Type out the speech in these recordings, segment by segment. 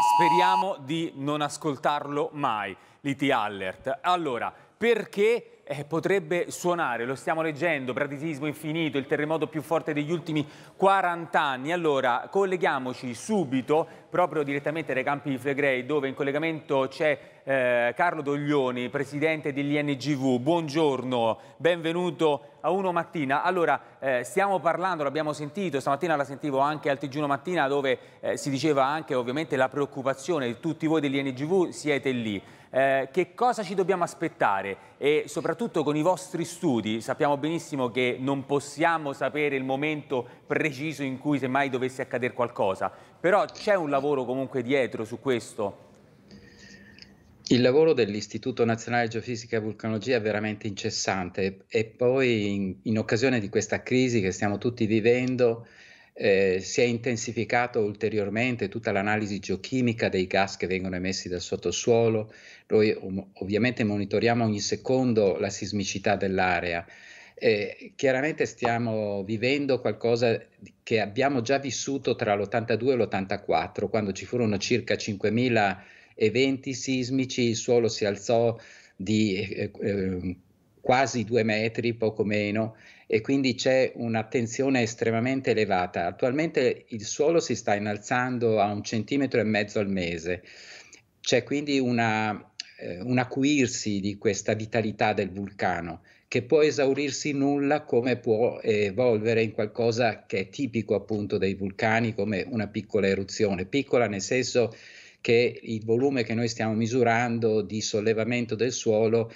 speriamo di non ascoltarlo mai, Liti Allert. Allora, perché eh, potrebbe suonare, lo stiamo leggendo, braditismo infinito, il terremoto più forte degli ultimi 40 anni. Allora, colleghiamoci subito, proprio direttamente dai campi di Flegrei, dove in collegamento c'è eh, Carlo Doglioni, presidente dell'INGV. Buongiorno, benvenuto a Uno Mattina. Allora, eh, stiamo parlando, l'abbiamo sentito, stamattina la sentivo anche al Tg1 Mattina, dove eh, si diceva anche ovviamente la preoccupazione di tutti voi dell'INGV, siete lì eh, che cosa ci dobbiamo aspettare e soprattutto con i vostri studi sappiamo benissimo che non possiamo sapere il momento preciso in cui semmai dovesse accadere qualcosa, però c'è un lavoro comunque dietro su questo? Il lavoro dell'Istituto Nazionale Geofisica e Vulcanologia è veramente incessante e poi in, in occasione di questa crisi che stiamo tutti vivendo eh, si è intensificato ulteriormente tutta l'analisi geochimica dei gas che vengono emessi dal sottosuolo. Noi um, ovviamente monitoriamo ogni secondo la sismicità dell'area. Eh, chiaramente stiamo vivendo qualcosa che abbiamo già vissuto tra l'82 e l'84, quando ci furono circa 5.000 eventi sismici, il suolo si alzò di eh, eh quasi due metri, poco meno, e quindi c'è un'attenzione estremamente elevata. Attualmente il suolo si sta innalzando a un centimetro e mezzo al mese, c'è quindi una, eh, un acuirsi di questa vitalità del vulcano che può esaurirsi nulla come può evolvere in qualcosa che è tipico appunto dei vulcani come una piccola eruzione, piccola nel senso che il volume che noi stiamo misurando di sollevamento del suolo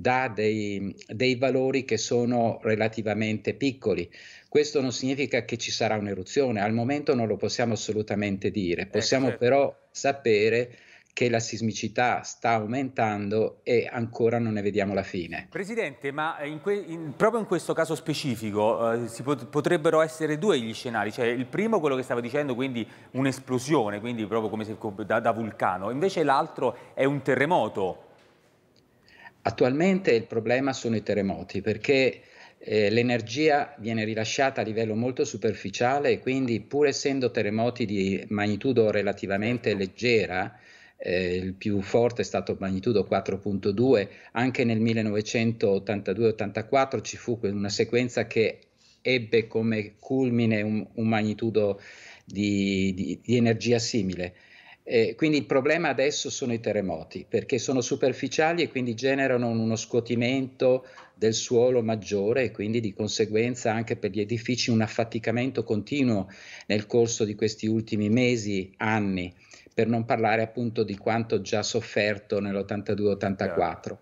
dà dei, dei valori che sono relativamente piccoli. Questo non significa che ci sarà un'eruzione, al momento non lo possiamo assolutamente dire, eh, possiamo ecco. però sapere che la sismicità sta aumentando e ancora non ne vediamo la fine. Presidente, ma in in, proprio in questo caso specifico eh, pot potrebbero essere due gli scenari, cioè il primo quello che stava dicendo, quindi un'esplosione, quindi proprio come se, da, da vulcano, invece l'altro è un terremoto Attualmente il problema sono i terremoti perché eh, l'energia viene rilasciata a livello molto superficiale e quindi pur essendo terremoti di magnitudo relativamente certo. leggera, eh, il più forte è stato magnitudo 4.2, anche nel 1982-84 ci fu una sequenza che ebbe come culmine un, un magnitudo di, di, di energia simile. Eh, quindi il problema adesso sono i terremoti, perché sono superficiali e quindi generano uno scuotimento del suolo maggiore e quindi di conseguenza anche per gli edifici un affaticamento continuo nel corso di questi ultimi mesi, anni, per non parlare appunto di quanto già sofferto nell'82-84.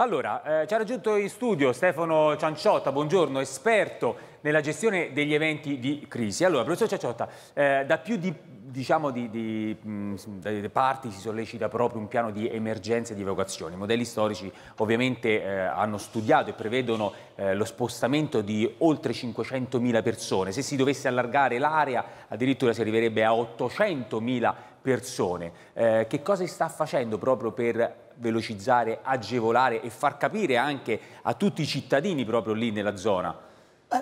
Allora, eh, ci ha raggiunto in studio Stefano Cianciotta, buongiorno, esperto nella gestione degli eventi di crisi. Allora, professor Cianciotta, eh, da più di, diciamo di, di mh, mm, parti si sollecita proprio un piano di emergenza e di evacuazione. I modelli storici ovviamente eh, hanno studiato e prevedono eh, lo spostamento di oltre 500.000 persone. Se si dovesse allargare l'area addirittura si arriverebbe a 800.000 persone. Eh, che cosa si sta facendo proprio per velocizzare, agevolare e far capire anche a tutti i cittadini proprio lì nella zona?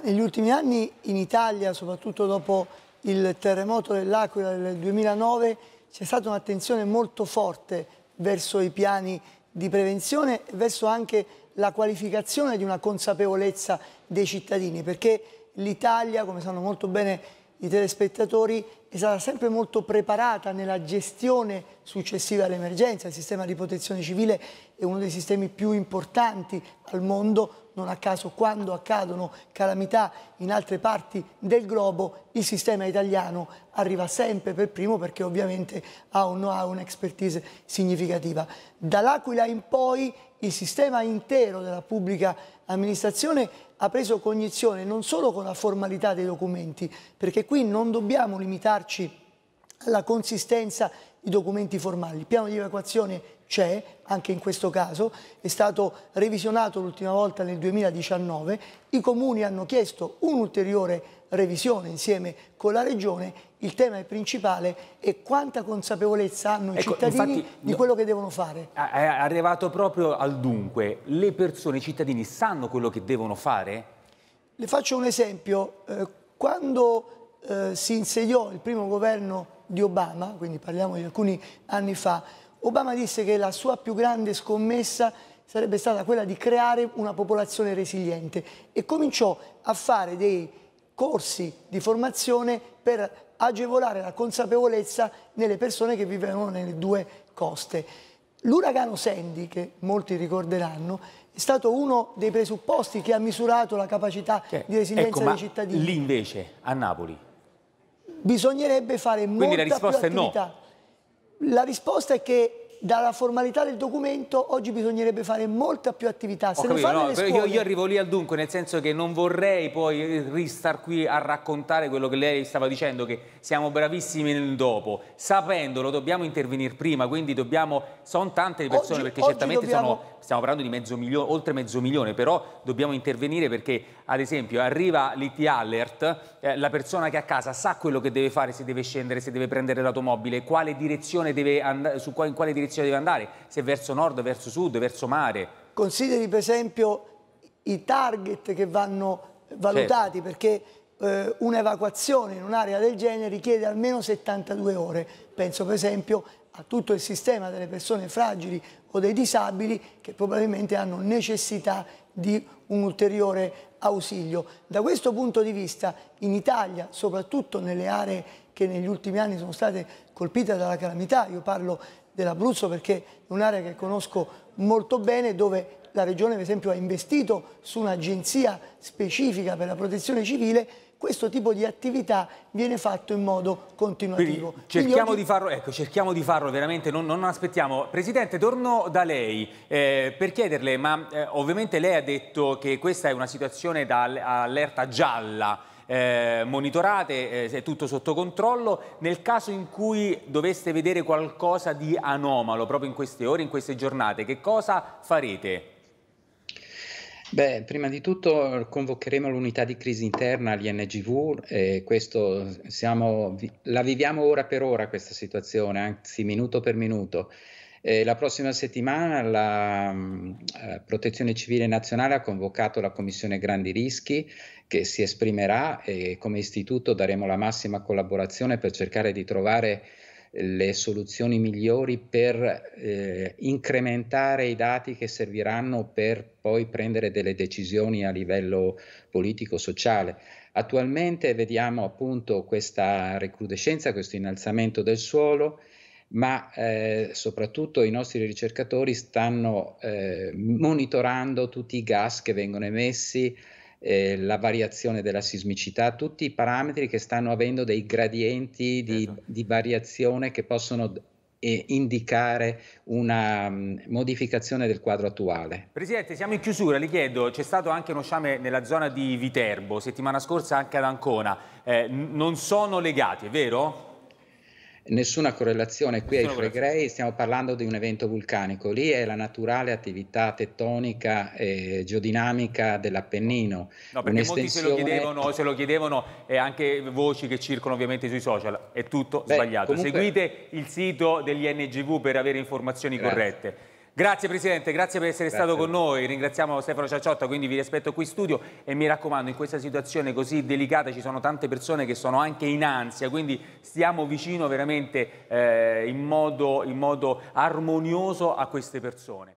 Negli ultimi anni in Italia, soprattutto dopo il terremoto dell'Aquila del 2009, c'è stata un'attenzione molto forte verso i piani di prevenzione e verso anche la qualificazione di una consapevolezza dei cittadini, perché l'Italia, come sanno molto bene di telespettatori è stata sempre molto preparata nella gestione successiva all'emergenza. Il sistema di protezione civile è uno dei sistemi più importanti al mondo, non a caso quando accadono calamità in altre parti del globo, il sistema italiano arriva sempre per primo perché ovviamente ha, un know-how, un'expertise significativa. Dall'Aquila in poi il sistema intero della pubblica amministrazione ha preso cognizione non solo con la formalità dei documenti, perché qui non dobbiamo limitarci alla consistenza dei documenti formali. Il piano di evacuazione c'è, anche in questo caso, è stato revisionato l'ultima volta nel 2019, i comuni hanno chiesto un ulteriore revisione insieme con la Regione, il tema principale è quanta consapevolezza hanno ecco, i cittadini infatti, di quello che devono fare. È arrivato proprio al dunque, le persone, i cittadini sanno quello che devono fare? Le faccio un esempio, eh, quando eh, si insediò il primo governo di Obama, quindi parliamo di alcuni anni fa, Obama disse che la sua più grande scommessa sarebbe stata quella di creare una popolazione resiliente e cominciò a fare dei corsi di formazione per agevolare la consapevolezza nelle persone che vivevano nelle due coste. L'uragano Sandy, che molti ricorderanno, è stato uno dei presupposti che ha misurato la capacità cioè, di resilienza ecco, dei cittadini. lì invece, a Napoli? Bisognerebbe fare Quindi molta più attività. Quindi la risposta è no. La risposta è che dalla formalità del documento oggi bisognerebbe fare molta più attività. Se capito, no, scuole... io, io, arrivo lì al dunque, nel senso che non vorrei poi ristar qui a raccontare quello che lei stava dicendo, che siamo bravissimi nel dopo. Sapendolo dobbiamo intervenire prima, quindi dobbiamo... Sono tante le persone, oggi, perché oggi certamente dobbiamo... sono, stiamo parlando di mezzo milione, oltre mezzo milione, però dobbiamo intervenire perché, ad esempio, arriva l'IT Alert, eh, la persona che è a casa sa quello che deve fare, se deve scendere, se deve prendere l'automobile, quale direzione deve andare, su quale, in quale direzione direzione deve andare, se verso nord, verso sud, verso mare. Consideri per esempio i target che vanno valutati certo. perché eh, un'evacuazione in un'area del genere richiede almeno 72 ore. Penso per esempio a tutto il sistema delle persone fragili o dei disabili che probabilmente hanno necessità di un ulteriore ausilio. Da questo punto di vista in Italia, soprattutto nelle aree che negli ultimi anni sono state colpite dalla calamità, io parlo dell'Abruzzo perché è un'area che conosco molto bene dove la Regione per esempio ha investito su un'agenzia specifica per la protezione civile questo tipo di attività viene fatto in modo continuativo. Quindi cerchiamo, oggi... di farlo, ecco, cerchiamo di farlo veramente, non, non aspettiamo. Presidente, torno da lei eh, per chiederle, ma eh, ovviamente lei ha detto che questa è una situazione da allerta gialla, eh, monitorate, eh, è tutto sotto controllo. Nel caso in cui doveste vedere qualcosa di anomalo proprio in queste ore, in queste giornate, che cosa farete? Beh, prima di tutto convocheremo l'unità di crisi interna, l'INGV, e questo siamo, la viviamo ora per ora questa situazione, anzi minuto per minuto. E la prossima settimana la, la mm, eh, Protezione Civile Nazionale ha convocato la Commissione Grandi Rischi che si esprimerà e come istituto daremo la massima collaborazione per cercare di trovare le soluzioni migliori per eh, incrementare i dati che serviranno per poi prendere delle decisioni a livello politico-sociale. Attualmente vediamo appunto questa recrudescenza, questo innalzamento del suolo, ma eh, soprattutto i nostri ricercatori stanno eh, monitorando tutti i gas che vengono emessi, eh, la variazione della sismicità, tutti i parametri che stanno avendo dei gradienti di, esatto. di variazione che possono e eh, indicare una mm, modificazione del quadro attuale. Presidente, siamo in chiusura, le chiedo, c'è stato anche uno sciame nella zona di Viterbo, settimana scorsa anche ad Ancona, eh, non sono legati, è vero? Nessuna correlazione, qui ai Fregrei stiamo parlando di un evento vulcanico, lì è la naturale attività tettonica e geodinamica dell'Appennino. No, perché molti se lo chiedevano, se lo chiedevano e anche voci che circolano ovviamente sui social, è tutto Beh, sbagliato. Comunque... Seguite il sito degli NGV per avere informazioni Grazie. corrette. Grazie Presidente, grazie per essere grazie. stato con noi, ringraziamo Stefano Ciacciotta, quindi vi aspetto qui in studio e mi raccomando in questa situazione così delicata ci sono tante persone che sono anche in ansia, quindi stiamo vicino veramente eh, in, modo, in modo armonioso a queste persone.